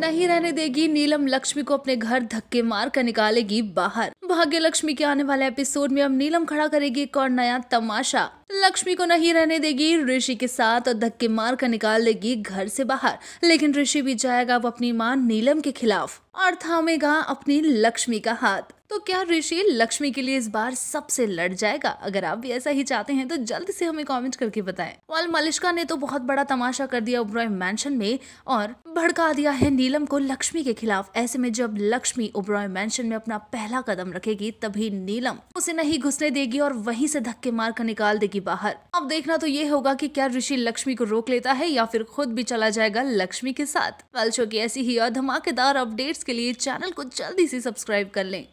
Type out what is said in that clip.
नहीं रहने देगी नीलम लक्ष्मी को अपने घर धक्के मार कर निकालेगी बाहर भाग्य लक्ष्मी के आने वाले एपिसोड में अब नीलम खड़ा करेगी एक और नया तमाशा लक्ष्मी को नहीं रहने देगी ऋषि के साथ और धक्के मार कर निकाल देगी घर से बाहर लेकिन ऋषि भी जाएगा वो अपनी मां नीलम के खिलाफ और थामेगा अपनी लक्ष्मी का हाथ तो क्या ऋषि लक्ष्मी के लिए इस बार सबसे लड़ जाएगा अगर आप भी ऐसा ही चाहते हैं तो जल्द से हमें कमेंट करके बताएं वाल मलिश्का ने तो बहुत बड़ा तमाशा कर दिया ओब्रॉय मैंशन में और भड़का दिया है नीलम को लक्ष्मी के खिलाफ ऐसे में जब लक्ष्मी ओब्रॉय मैंशन में अपना पहला कदम रखेगी तभी नीलम उसे नहीं घुसने देगी और वही से धक्के मार कर निकाल देगी बाहर अब देखना तो ये होगा की क्या ऋषि लक्ष्मी को रोक लेता है या फिर खुद भी चला जाएगा लक्ष्मी के साथ कल शो की ऐसी ही और धमाकेदार अपडेट्स के लिए चैनल को जल्दी से सब्सक्राइब कर लें